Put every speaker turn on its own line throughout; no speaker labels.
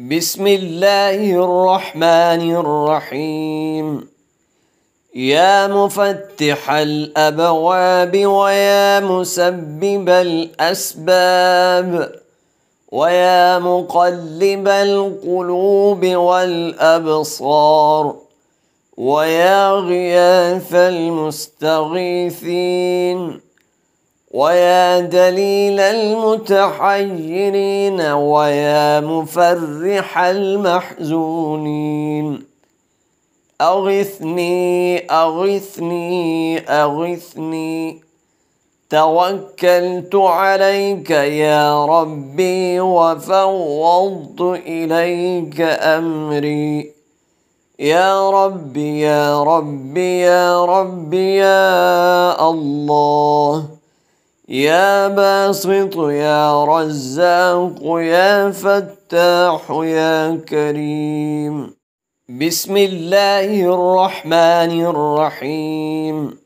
بسم الله الرحمن الرحيم يا مفتح الابواب ويا مسبب الاسباب ويا مقلب القلوب والابصار ويا غياث المستغيثين ويا دليل المتحيرين ويا مفرح المحزونين أغثني أغثني أغثني توكلت عليك يا ربي وفوضت إليك أمري يا ربي يا ربي يا ربي يا الله يا باسط يا رزاق يا فتاح يا كريم بسم الله الرحمن الرحيم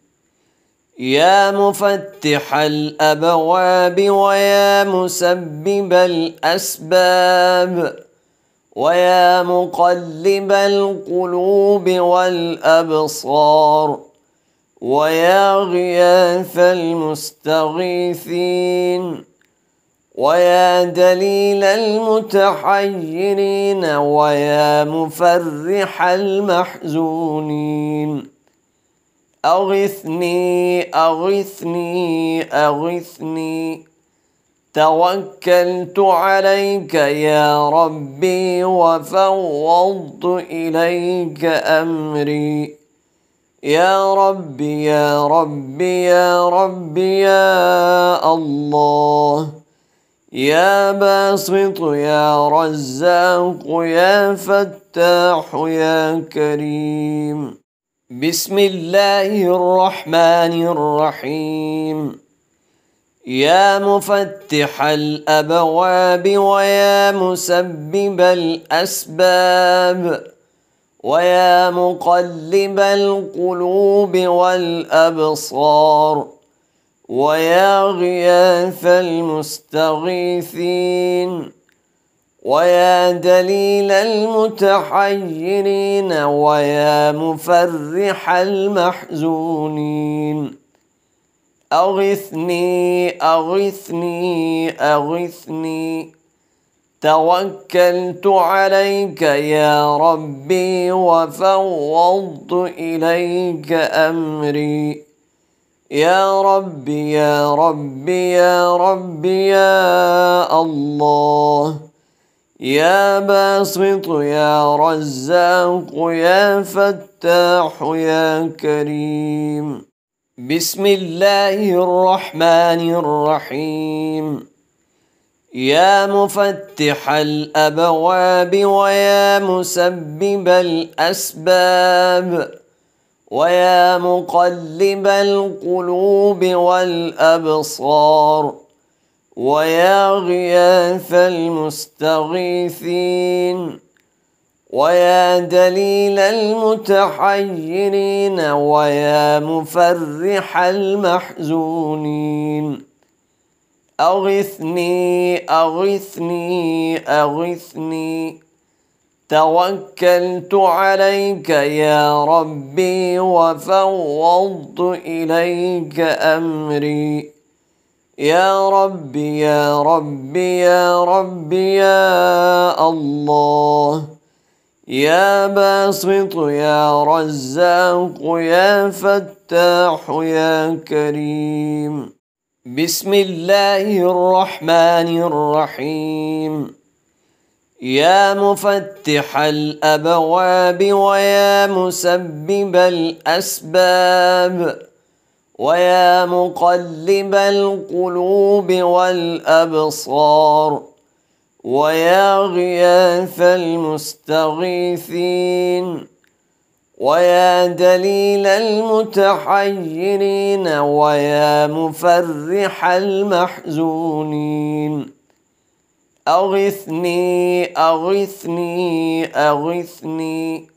يا مفتح الابواب ويا مسبب الاسباب ويا مقلب القلوب والابصار ويا غياث المستغيثين ويا دليل المتحيرين ويا مفرح المحزونين أغثني أغثني أغثني توكلت عليك يا ربي وفوضت إليك أمري يا رب يا رب يا رب يا الله يا باسط يا رزاق يا فتاح يا كريم بسم الله الرحمن الرحيم يا مفتح الابواب ويا مسبب الاسباب ويا مقلب القلوب والأبصار ويا غياث المستغيثين ويا دليل المتحيرين ويا مفرح المحزونين أغثني أغثني أغثني, أغثني توكلت عليك يا ربي وفوضت إليك أمري يا ربي يا ربي يا ربي يا الله يا باسط يا رزاق يا فتاح يا كريم بسم الله الرحمن الرحيم يا مفتح الابواب ويا مسبب الاسباب ويا مقلب القلوب والابصار ويا غياث المستغيثين ويا دليل المتحيرين ويا مفرح المحزونين أغثني أغثني أغثني توكلت عليك يا ربي وفوضت إليك أمري يا ربي يا ربي يا ربي يا الله يا باسط يا رزاق يا فتاح يا كريم بسم الله الرحمن الرحيم يا مفتح الابواب ويا مسبب الاسباب ويا مقلب القلوب والابصار ويا غياث المستغيثين ويا دليل المتحيرين ويا مفرح المحزونين أغثني أغثني أغثني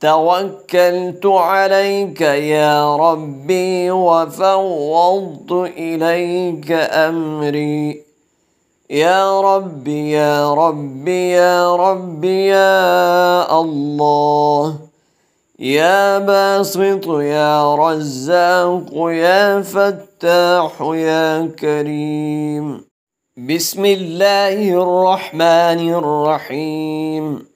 توكلت عليك يا ربي وفوضت إليك أمري يا ربي يا ربي يا ربي يا الله يا باسط يا رزاق يا فتاح يا كريم بسم الله الرحمن الرحيم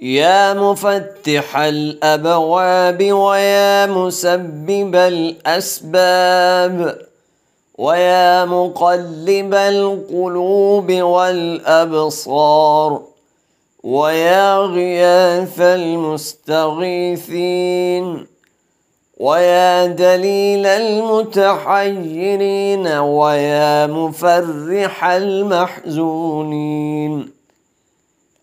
يا مفتح الابواب ويا مسبب الاسباب ويا مقلب القلوب والابصار ويا غياث المستغيثين ويا دليل المتحيرين ويا مفرح المحزونين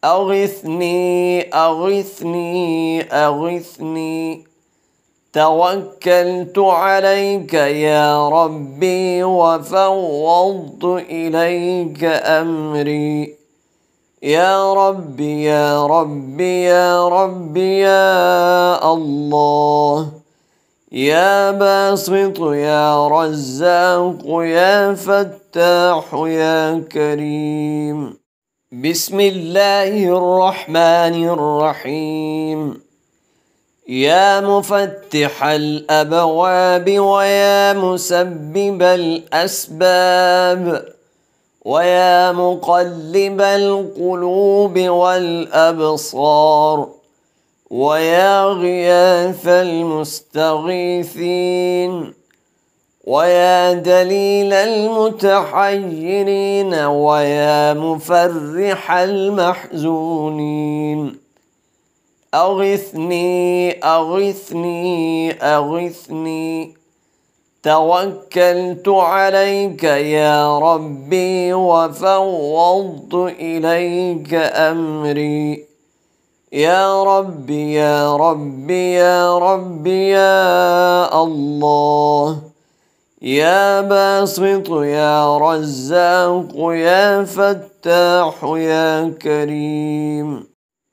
أغثني أغثني أغثني توكلت عليك يا ربي وفوضت إليك أمري يا رب يا رب يا رب يا الله يا باسط يا رزاق يا فتاح يا كريم بسم الله الرحمن الرحيم يا مفتح الابواب ويا مسبب الاسباب ويا مقلب القلوب والأبصار ويا غياث المستغيثين ويا دليل المتحيرين ويا مفرح المحزونين أغثني أغثني أغثني, أغثني توكلت عليك يا ربي وفوضت إليك أمري يا ربي يا ربي يا ربي يا الله يا باسط يا رزاق يا فتاح يا كريم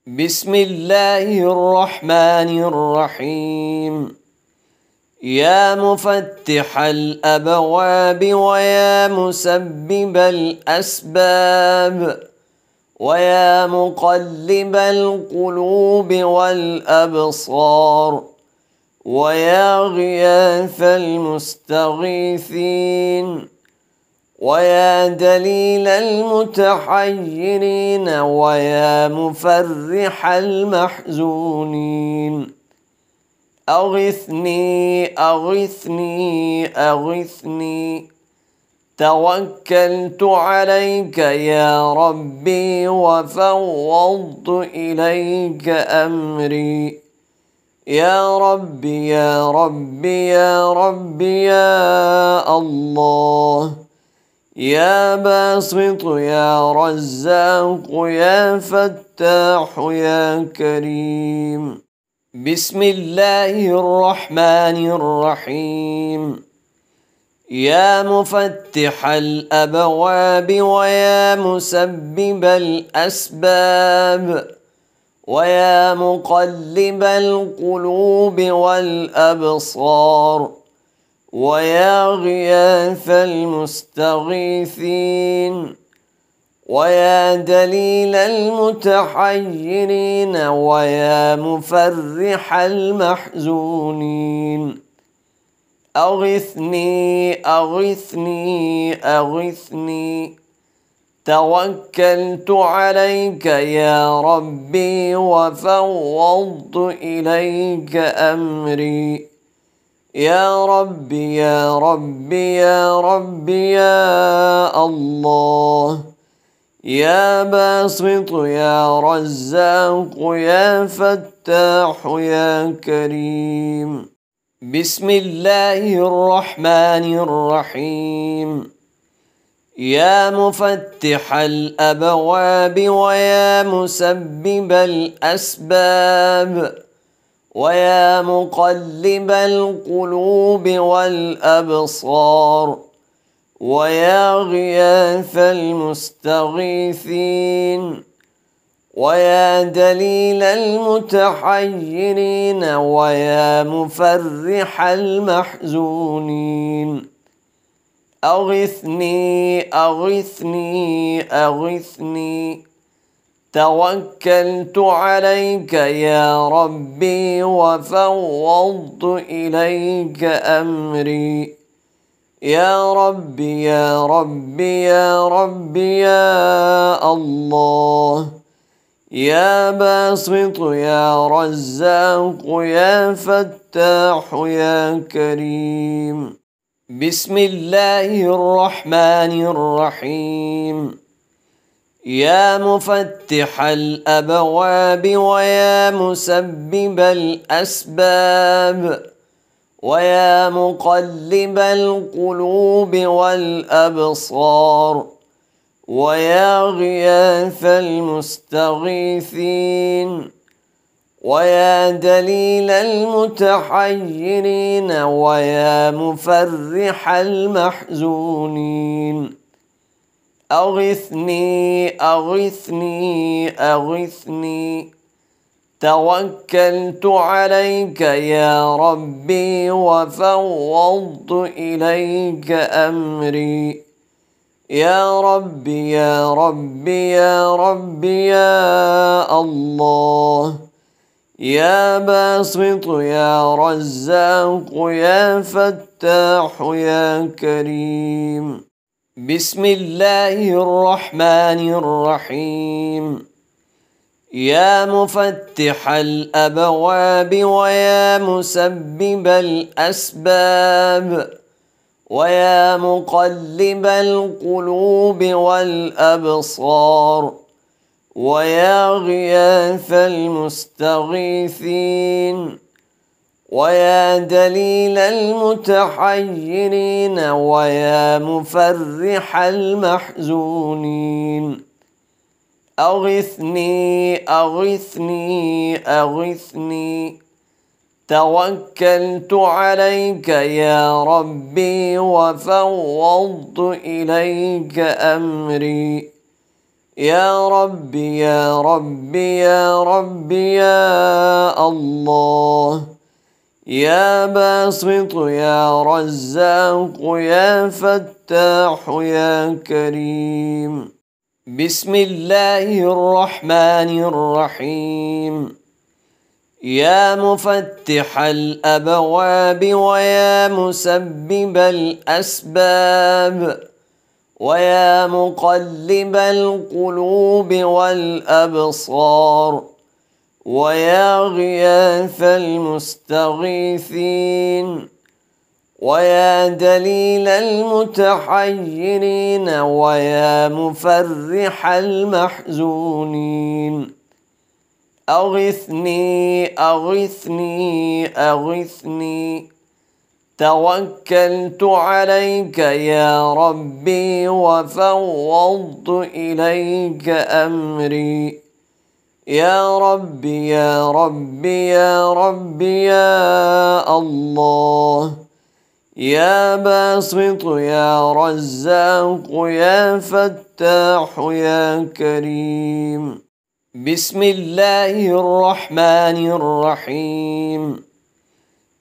بسم الله الرحمن الرحيم يا مفتح الابواب ويا مسبب الاسباب ويا مقلب القلوب والابصار ويا غياث المستغيثين ويا دليل المتحيرين ويا مفرح المحزونين أغثني أغثني أغثني توكلت عليك يا ربي وفوضت إليك أمري يا ربي يا ربي يا ربي يا الله يا باسط يا رزاق يا فتاح يا كريم بسم الله الرحمن الرحيم يا مفتح الابواب ويا مسبب الاسباب ويا مقلب القلوب والابصار ويا غياث المستغيثين ويا دليل المتحيرين ويا مفرح المحزونين أغثني أغثني أغثني توكلت عليك يا ربي وفوضت إليك أمري يا ربي يا ربي يا ربي يا الله يا باسط يا رزاق يا فتاح يا كريم بسم الله الرحمن الرحيم يا مفتح الابواب ويا مسبب الاسباب ويا مقلب القلوب والابصار ويا غياث المستغيثين ويا دليل المتحيرين ويا مفرح المحزونين أغثني أغثني أغثني توكلت عليك يا ربي وفوضت إليك أمري يا ربي يا ربي يا ربي يا الله يا باسط يا رزاق يا فتاح يا كريم بسم الله الرحمن الرحيم يا مفتح الابواب ويا مسبب الاسباب ويا مقلب القلوب والأبصار ويا غياث المستغيثين ويا دليل المتحيرين ويا مفرح المحزونين أغثني أغثني أغثني توكلت عليك يا ربي وفوضت إليك أمري يا ربي يا ربي يا ربي يا الله يا باسط يا رزاق يا فتاح يا كريم بسم الله الرحمن الرحيم يا مفتح الابواب ويا مسبب الاسباب ويا مقلب القلوب والابصار ويا غياث المستغيثين ويا دليل المتحيرين ويا مفرح المحزونين أغثني أغثني أغثني توكلت عليك يا ربي وفوضت إليك أمري يا ربي يا ربي يا ربي يا الله يا باسط يا رزاق يا فتاح يا كريم بسم الله الرحمن الرحيم يا مفتح الابواب ويا مسبب الاسباب ويا مقلب القلوب والابصار ويا غياث المستغيثين ويا دليل المتحيرين ويا مفرح المحزونين أغثني أغثني أغثني توكلت عليك يا ربي وفوضت إليك أمري يا ربي يا ربي يا ربي يا الله يا باسط يا رزاق يا فتاح يا كريم بسم الله الرحمن الرحيم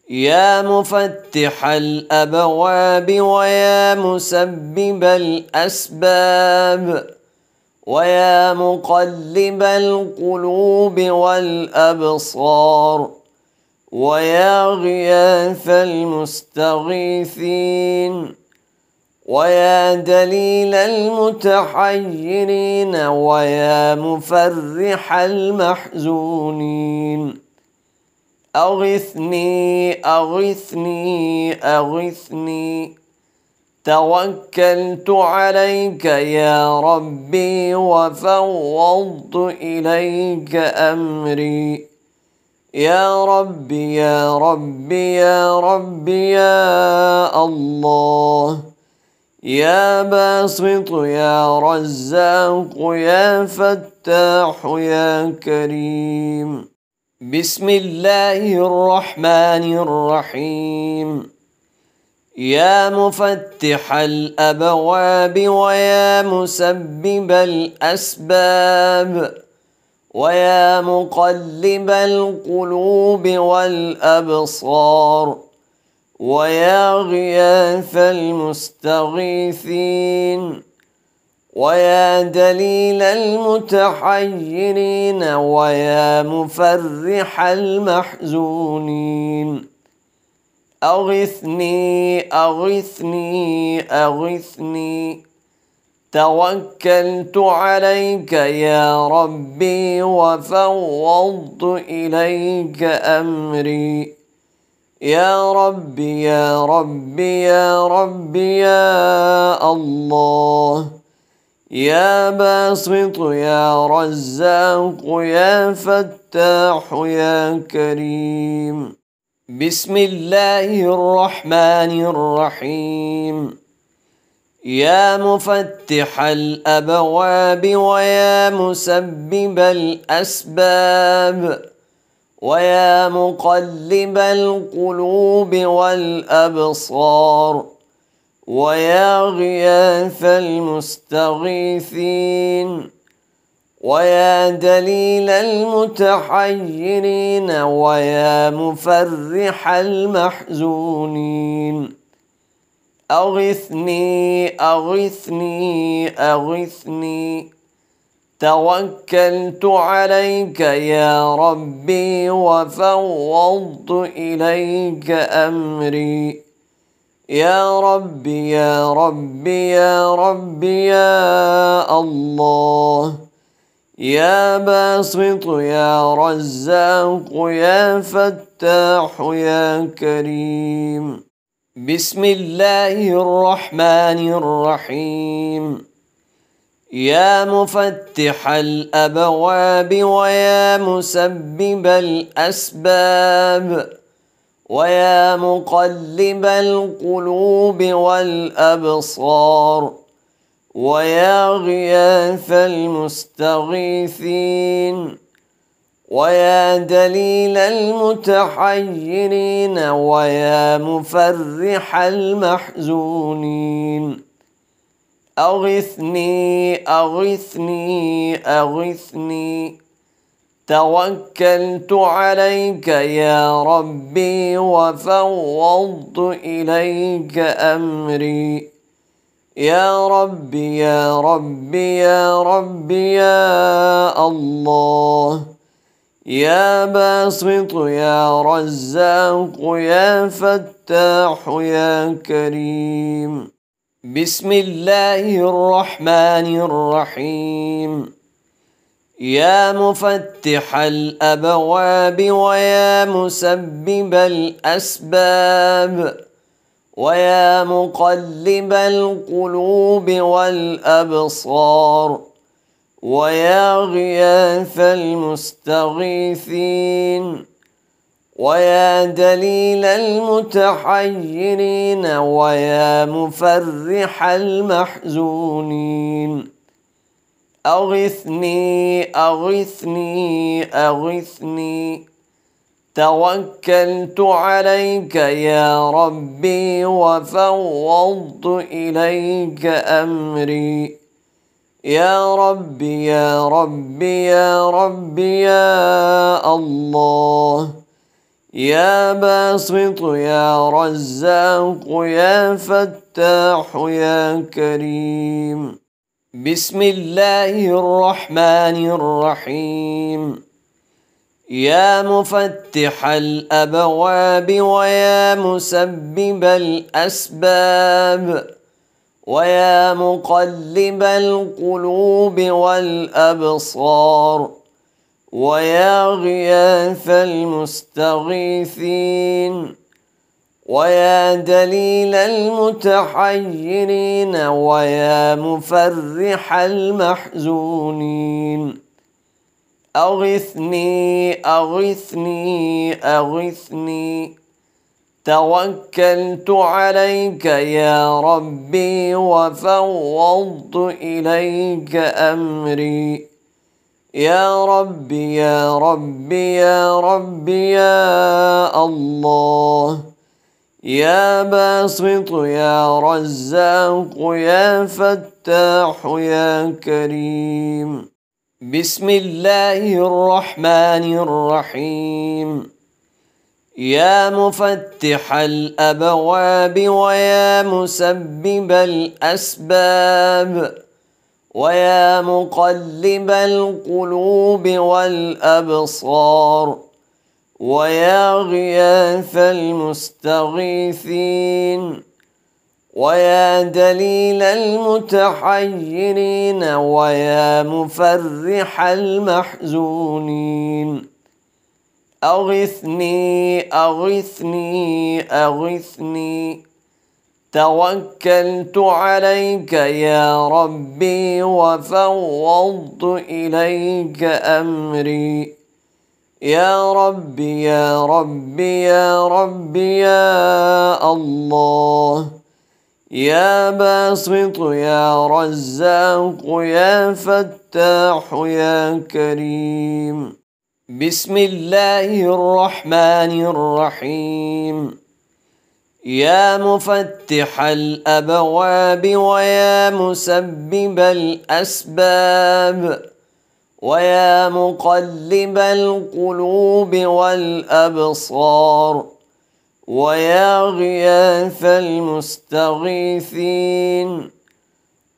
يا مفتح الابواب ويا مسبب الاسباب ويا مقلب القلوب والابصار ويا غياث المستغيثين ويا دليل المتحيرين ويا مفرح المحزونين أغثني أغثني أغثني توكلت عليك يا ربي وفوضت إليك أمري يا رب يا رب يا رب يا الله يا باسط يا رزاق يا فتاح يا كريم بسم الله الرحمن الرحيم يا مفتح الابواب ويا مسبب الاسباب ويا مقلب القلوب والأبصار ويا غياث المستغيثين ويا دليل المتحيرين ويا مفرح المحزونين أغثني أغثني أغثني توكلت عليك يا ربي وفوضت إليك أمري يا ربي يا ربي يا ربي يا الله يا باسط يا رزاق يا فتاح يا كريم بسم الله الرحمن الرحيم يا مفتح الابواب ويا مسبب الاسباب ويا مقلب القلوب والابصار ويا غياث المستغيثين ويا دليل المتحيرين ويا مفرح المحزونين أغثني أغثني أغثني توكلت عليك يا ربي وفوضت إليك أمري يا ربي يا ربي يا ربي يا الله يا باسط يا رزاق يا فتاح يا كريم بسم الله الرحمن الرحيم يا مفتح الابواب ويا مسبب الاسباب ويا مقلب القلوب والابصار ويا غياث المستغيثين ويا دليل المتحيرين ويا مفرح المحزونين أغثني أغثني أغثني توكلت عليك يا ربي وفوضت إليك أمري يا ربي يا ربي يا ربي يا الله يا باسط يا رزاق يا فتاح يا كريم بسم الله الرحمن الرحيم يا مفتح الابواب ويا مسبب الاسباب ويا مقلب القلوب والابصار ويا غياث المستغيثين ويا دليل المتحيرين ويا مفرح المحزونين أغثني أغثني أغثني توكلت عليك يا ربي وفوضت إليك أمري يا رب يا رب يا رب يا الله يا باسط يا رزاق يا فتاح يا كريم بسم الله الرحمن الرحيم يا مفتح الابواب ويا مسبب الاسباب ويا مقلب القلوب والأبصار ويا غياث المستغيثين ويا دليل المتحيرين ويا مفرح المحزونين أغثني أغثني أغثني, أغثني توكلت عليك يا ربي وفوضت إليك أمري يا ربي يا ربي يا ربي يا الله يا باسط يا رزاق يا فتاح يا كريم بسم الله الرحمن الرحيم يا مفتح الابواب ويا مسبب الاسباب ويا مقلب القلوب والابصار ويا غياث المستغيثين ويا دليل المتحيرين ويا مفرح المحزونين أغثني أغثني أغثني توكلت عليك يا ربي وفوضت إليك أمري يا ربي يا ربي يا ربي يا الله يا باسط يا رزاق يا فتاح يا كريم بسم الله الرحمن الرحيم يا مفتح الابواب ويا مسبب الاسباب ويا مقلب القلوب والابصار ويا غياث المستغيثين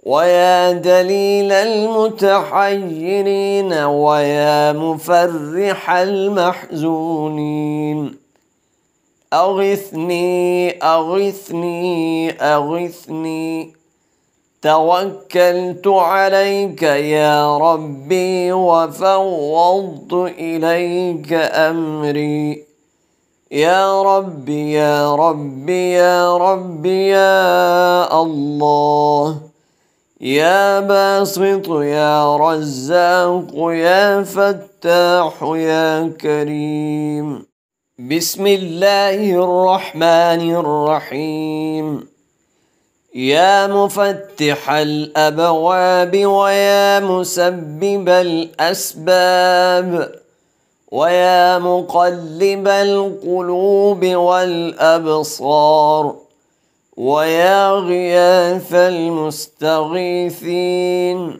ويا دليل المتحيرين ويا مفرح المحزونين أغثني أغثني أغثني توكلت عليك يا ربي وفوضت إليك أمري يا ربي يا ربي يا ربي يا الله يا باسط يا رزاق يا فتاح يا كريم بسم الله الرحمن الرحيم يا مفتح الابواب ويا مسبب الاسباب ويا مقلب القلوب والابصار ويا غياث المستغيثين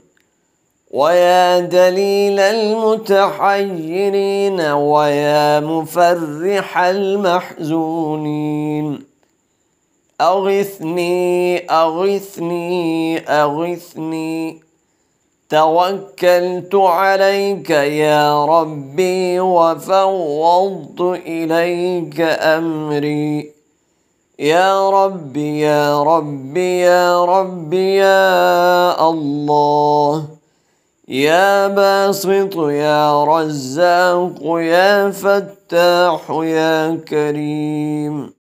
ويا دليل المتحيرين ويا مفرح المحزونين أغثني أغثني أغثني توكلت عليك يا ربي وفوضت إليك أمري يا رب يا رب يا رب يا الله يا باسط يا رزاق يا فتاح يا كريم